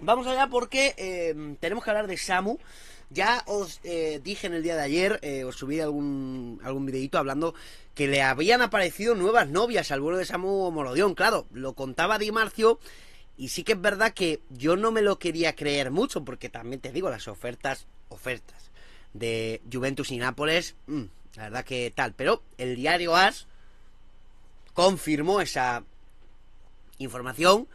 Vamos allá porque em, tenemos que hablar de Samu. Ya os eh, dije en el día de ayer, eh, os subí algún, algún videito hablando que le habían aparecido nuevas novias al vuelo de Samu Morodión. Claro, lo contaba Di Marcio y sí que es verdad que yo no me lo quería creer mucho porque también te digo, las ofertas, ofertas de Juventus y Nápoles, mm, la verdad que tal. Pero el diario AS confirmó esa información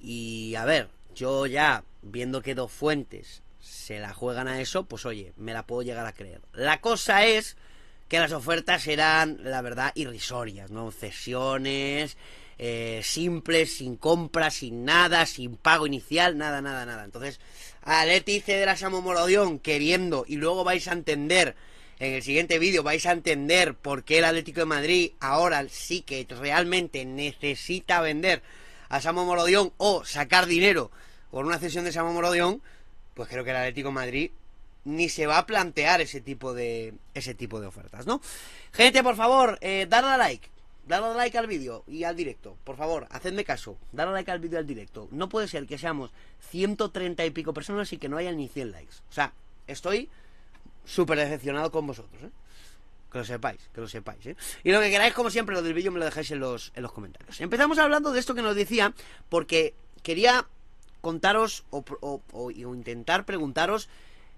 y a ver, yo ya, viendo que dos fuentes se la juegan a eso, pues oye, me la puedo llegar a creer. La cosa es que las ofertas serán la verdad, irrisorias, ¿no? Cesiones, eh, simples, sin compra, sin nada, sin pago inicial, nada, nada, nada. Entonces, a de la a Morodión queriendo, y luego vais a entender, en el siguiente vídeo vais a entender por qué el Atlético de Madrid ahora sí que realmente necesita vender a Samo Morodión o sacar dinero por una cesión de Samo Morodión, pues creo que el Atlético Madrid ni se va a plantear ese tipo de ese tipo de ofertas, ¿no? Gente, por favor, eh, darle like, darle like al vídeo y al directo, por favor, hacedme caso, darle like al vídeo y al directo. No puede ser que seamos 130 y pico personas y que no hayan ni 100 likes. O sea, estoy súper decepcionado con vosotros, ¿eh? que lo sepáis, que lo sepáis. ¿eh? Y lo que queráis, como siempre, lo del vídeo me lo dejáis en los, comentarios. Empezamos hablando de esto que nos decía, porque quería contaros o, intentar preguntaros,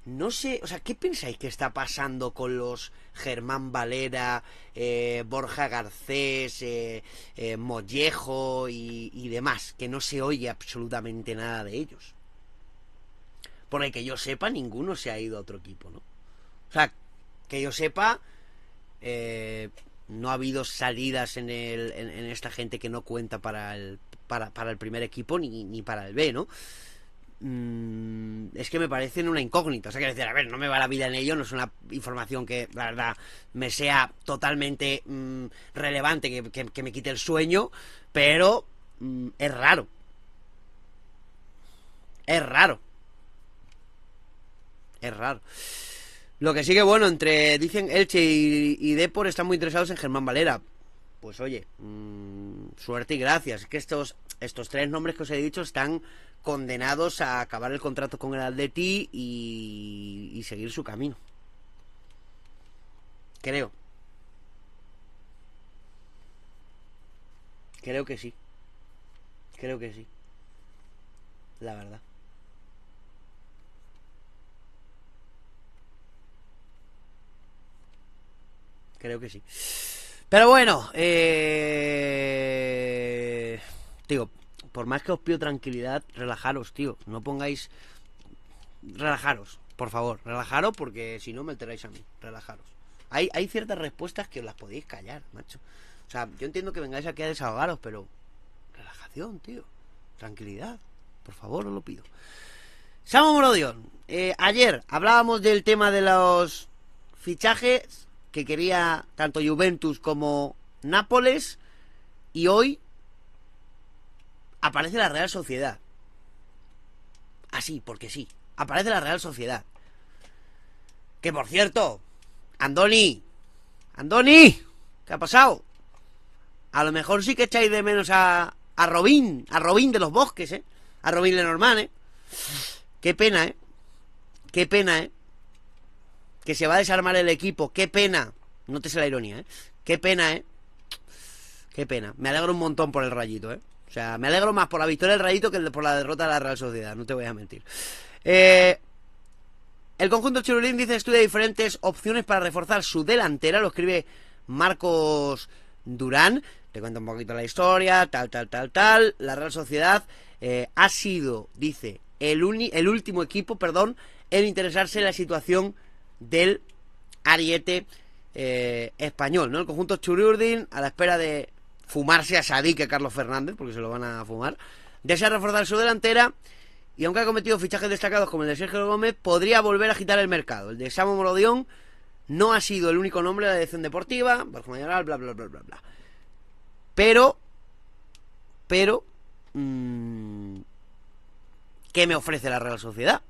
no sé, o sea, ¿qué pensáis que está pasando con los Germán Valera, eh, Borja Garcés, eh, eh, Mollejo y, demás? Que no se oye absolutamente nada de ellos. Por el que yo sepa, ninguno se ha ido a otro equipo, ¿no? O sea, que yo sepa, eh, no ha habido salidas en, el, en, esta gente que no cuenta para el, para, el primer equipo ni, para el B, ¿no? Mm, es que me parecen una incógnita. O sea, que decir, a ver, no me va la vida en ello, no es una información que, la verdad, me sea totalmente mm, relevante, que, me quite el sueño, pero mm, es raro. Es raro. Es raro. Lo que sigue bueno, entre dicen Elche y, y Depor están muy interesados en Germán Valera. Pues oye, mm, suerte y gracias. Es que estos, estos tres nombres que os he dicho están condenados a acabar el contrato con el de y, y seguir su camino. Creo. Creo que sí. Creo que sí. La verdad. creo que sí. Pero bueno, eh... Tío, por más que os pido tranquilidad, relajaros, tío. No pongáis... Relajaros, por favor. Relajaros porque si no me alteráis a mí. Relajaros. Hay, hay ciertas respuestas que os las podéis callar, macho. O sea, yo entiendo que vengáis aquí a desahogaros, pero... Relajación, tío. Tranquilidad. Por favor, os lo pido. Samuel Morodion, eh, ayer hablábamos del tema de los fichajes que quería tanto Juventus como Nápoles y hoy aparece la Real Sociedad. Así, ah, porque sí. Aparece la Real Sociedad. Que por cierto, Andoni, Andoni, ¿qué ha pasado? A lo mejor sí que echáis de menos a, a a Robín de los bosques, ¿eh? A Robín Lenormand, ¿eh? Qué pena, ¿eh? Qué pena, ¿eh? que se va a desarmar el equipo. Qué pena. No te sé la ironía, ¿eh? Qué pena, ¿eh? Qué pena. Me alegro un montón por el rayito, ¿eh? O sea, me alegro más por la victoria del rayito que por la derrota de la Real Sociedad, no te voy a mentir. Eh, el conjunto Chirulín dice estudia diferentes opciones para reforzar su delantera, lo escribe Marcos Durán. Te cuento un poquito la historia, tal, tal, tal, tal. La Real Sociedad eh, ha sido, dice, el, el último equipo, perdón, en interesarse en la situación del ariete eh, español, ¿no? El conjunto Churiurdin, a la espera de fumarse a Sadique Carlos Fernández, porque se lo van a fumar, desea reforzar su delantera y aunque ha cometido fichajes destacados como el de Sergio Gómez, podría volver a agitar el mercado. El de Samo Morodión no ha sido el único nombre de la dirección deportiva, Mayoral, bla, bla, bla, bla, bla. Pero, pero, mm, ¿qué me ofrece la Real Sociedad?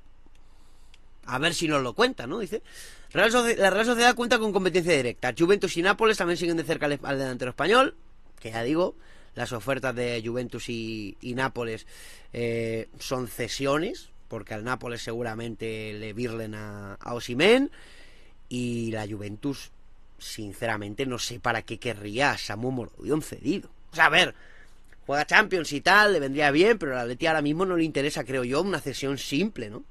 a ver si nos lo cuenta, ¿no? Dice, la Real Sociedad cuenta con competencia directa. Juventus y Nápoles también siguen de cerca al, delantero español, que ya digo, las ofertas de Juventus y, Nápoles eh, son cesiones, porque al Nápoles seguramente le virlen a, a Osimén, y la Juventus, sinceramente, no sé para qué querría a Samu un cedido. O sea, a ver, juega Champions y tal, le vendría bien, pero a la Leti ahora mismo no le interesa, creo yo, una cesión simple, ¿no?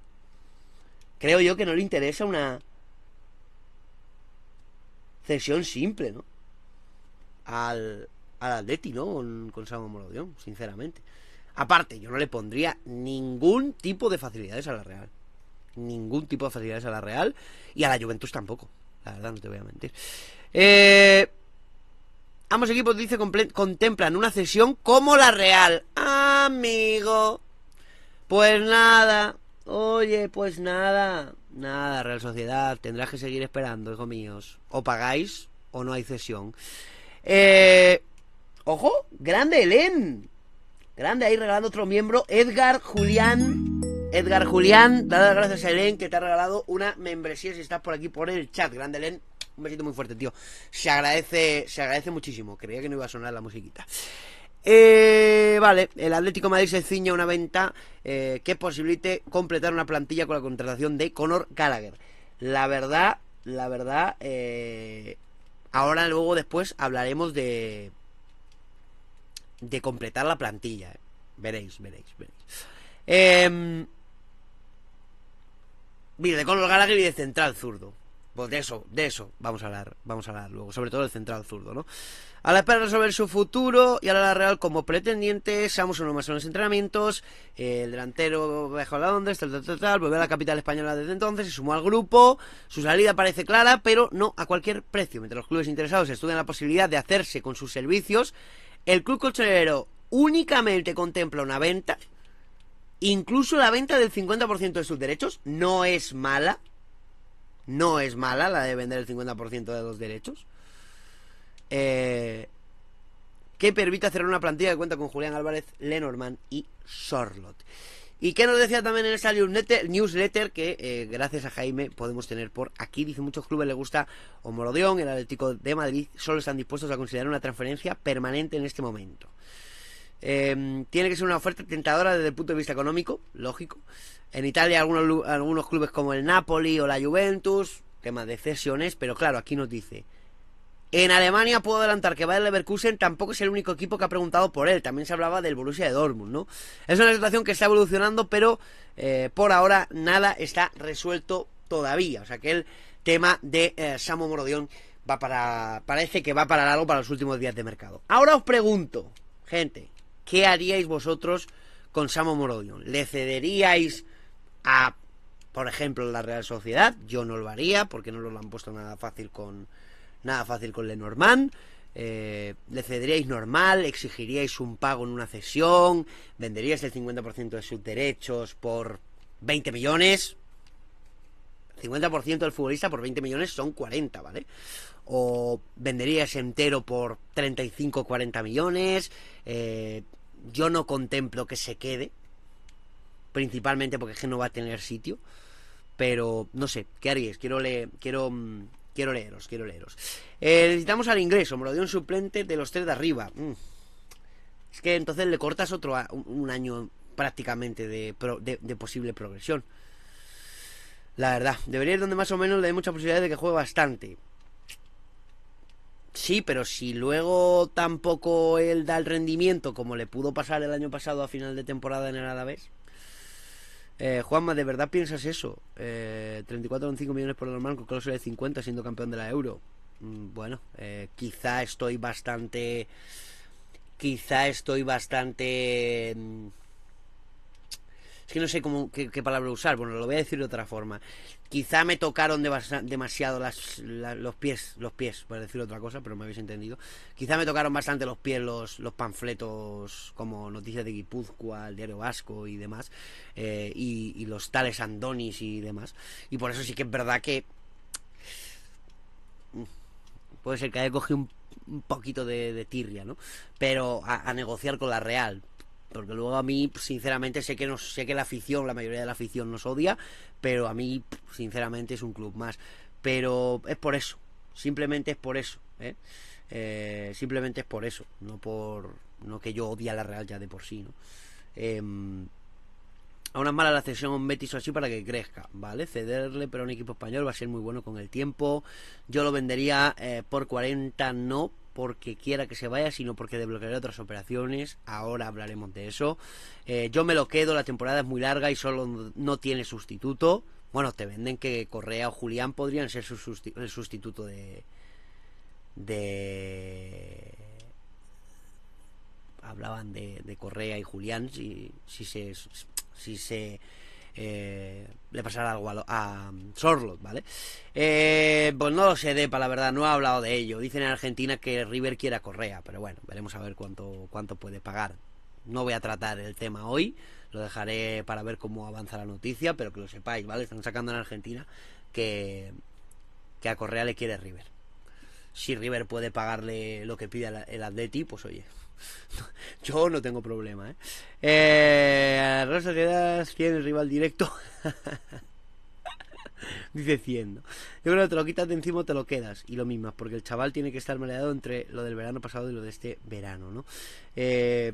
creo yo que no le interesa una cesión simple, ¿no? Al, al Atleti, ¿no? Con, con Morodión, sinceramente. Aparte, yo no le pondría ningún tipo de facilidades a la Real. Ningún tipo de facilidades a la Real. Y a la Juventus tampoco. La verdad, no te voy a mentir. Eh, ambos equipos, dice, contemplan una cesión como la Real. Amigo. Pues nada. Oye, pues nada, nada, Real Sociedad, tendrás que seguir esperando, hijo míos. O pagáis o no hay cesión. Eh, ojo, grande Elen. Grande ahí regalando otro miembro, Edgar Julián. Edgar Julián, dale las gracias a Elen que te ha regalado una membresía si estás por aquí por el chat. Grande Elen, un besito muy fuerte, tío. Se agradece, se agradece muchísimo. Creía que no iba a sonar la musiquita. Eh, vale, el Atlético Madrid se ciña una venta eh, que posibilite completar una plantilla con la contratación de Conor Gallagher. La verdad, la verdad, eh, ahora luego después hablaremos de de completar la plantilla. Veréis, veréis, veréis. Em, mira, de Conor Gallagher y de central zurdo. Pues de eso, de eso vamos a hablar, vamos a hablar luego, sobre todo el central zurdo, ¿no? A la espera de resolver su futuro y a la Real como pretendiente, seamos uno más en los entrenamientos, el delantero dejó a Londres, tal, tal, tal, volvió a la capital española desde entonces, se sumó al grupo, su salida parece clara, pero no a cualquier precio. Mientras los clubes interesados estudian la posibilidad de hacerse con sus servicios, el club colchonero únicamente contempla una venta, incluso la venta del 50% de sus derechos, no es mala, no es mala la de vender el 50% de los derechos. que eh, permite hacer una plantilla que cuenta con Julián Álvarez, Lenormand y Sorlot Y que nos decía también en esa newsletter, que eh, gracias a Jaime podemos tener por aquí. Dice muchos clubes le gusta Homorodión, el Atlético de Madrid, solo están dispuestos a considerar una transferencia permanente en este momento. Em, tiene que ser una oferta tentadora desde el punto de vista económico, lógico. En Italia algunos, algunos clubes como el Napoli o la Juventus, tema de cesiones, pero claro, aquí nos dice. En Alemania puedo adelantar que el Leverkusen tampoco es el único equipo que ha preguntado por él. También se hablaba del Borussia de Dortmund, ¿no? Es una situación que está evolucionando, pero eh, por ahora nada está resuelto todavía. O sea que el tema de eh, Samu Samo Morodión va para, parece que va para largo para los últimos días de mercado. Ahora os pregunto, gente, ¿Qué haríais vosotros con Samo Moroño? ¿Le cederíais a, por ejemplo, la Real Sociedad? Yo no lo haría porque no lo han puesto nada fácil con, nada fácil con Lenormand. Eh, ¿Le cederíais normal? ¿Exigiríais un pago en una cesión? ¿Venderíais el 50% de sus derechos por 20 millones? 50% del futbolista por 20 millones son 40, ¿vale? O venderías entero por 35, 40 millones, eh, yo no contemplo que se quede, principalmente porque es que no va a tener sitio, pero no sé, ¿qué haríais? Quiero, quiero, mm, quiero leeros, quiero leeros. Eh, necesitamos al ingreso, me lo dio un suplente de los tres de arriba. Mm. Es que entonces le cortas otro un año prácticamente de, de posible progresión. La verdad, debería ir donde más o menos le dé mucha posibilidad de que juegue bastante. Sí, pero si luego tampoco él da el rendimiento como le pudo pasar el año pasado a final de temporada en el Alavés. Eh, Juanma, ¿de verdad piensas eso? Eh, 34,5 millones por el normal con cláusula de 50 siendo campeón de la Euro. Mm, bueno, eh, quizá estoy bastante... Quizá estoy bastante mm, es que no sé qué, palabra usar. Bueno, lo voy a decir de otra forma. Quizá me tocaron demasiado los pies, los pies, para decir otra cosa, pero me habéis entendido. Quizá me tocaron bastante los pies los, los panfletos como Noticias de Guipúzcoa, el Diario Vasco y demás, eh, y, los tales Andonis y demás. Y por eso sí que es verdad que mm, puede ser que haya cogido un, poquito de, tirria, ¿no? Pero a, negociar con la Real. Porque luego a mí, sinceramente, sé que no, sé que la afición, la mayoría de la afición nos odia, pero a mí, sinceramente, es un club más. Pero es por eso, simplemente es por eso, ¿eh? Eh, simplemente es por eso, no por no que yo odie a la Real ya de por sí, ¿no? Eh, em, aún es mala la cesión a un Betis o así para que crezca, ¿vale? Cederle pero un equipo español va a ser muy bueno con el tiempo. Yo lo vendería eh, por 40 no, porque quiera que se vaya, sino porque desbloquearé otras operaciones. Ahora hablaremos de eso. Eh, yo me lo quedo, la temporada es muy larga y solo no tiene sustituto. Bueno, te venden que Correa o Julián podrían ser el sustituto de. de. Hablaban de, Correa y Julián, si se. Si se eh, le pasará algo a, um, Sorlo ¿vale? Eh, pues no lo sé, para la verdad, no ha hablado de ello. Dicen en Argentina que River quiere a Correa, pero bueno, veremos a ver cuánto, cuánto puede pagar. No voy a tratar el tema hoy, lo dejaré para ver cómo avanza la noticia, pero que lo sepáis, ¿vale? Están sacando en Argentina que, que a Correa le quiere River si River puede pagarle lo que pide el Atleti, pues oye, yo no tengo problema. ¿eh? eh Rosa Quedas ¿quién rival directo? Dice 100. Yo te lo quitas de encima te lo quedas. Y lo mismo, porque el chaval tiene que estar maleado entre lo del verano pasado y lo de este verano, ¿no? Eh,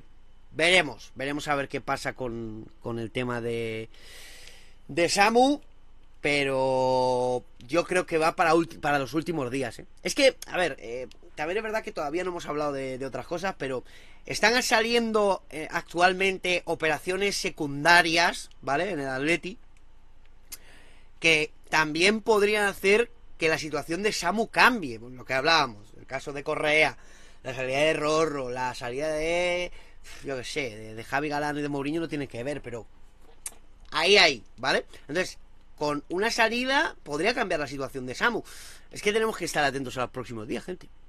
veremos, veremos a ver qué pasa con, con el tema de, de Samu pero yo creo que va para, para los últimos días. ¿eh? Es que, a ver, eh, también es verdad que todavía no hemos hablado de, otras cosas, pero están saliendo eh, actualmente operaciones secundarias, ¿vale? En el Atleti, que también podrían hacer que la situación de Samu cambie, lo que hablábamos, el caso de Correa, la salida de Rorro, la salida de, yo qué sé, de, de Javi Galán y de Mourinho no tiene que ver, pero ahí, ahí, ¿vale? Entonces, con una salida podría cambiar la situación de Samu. Es que tenemos que estar atentos a los próximos días, gente.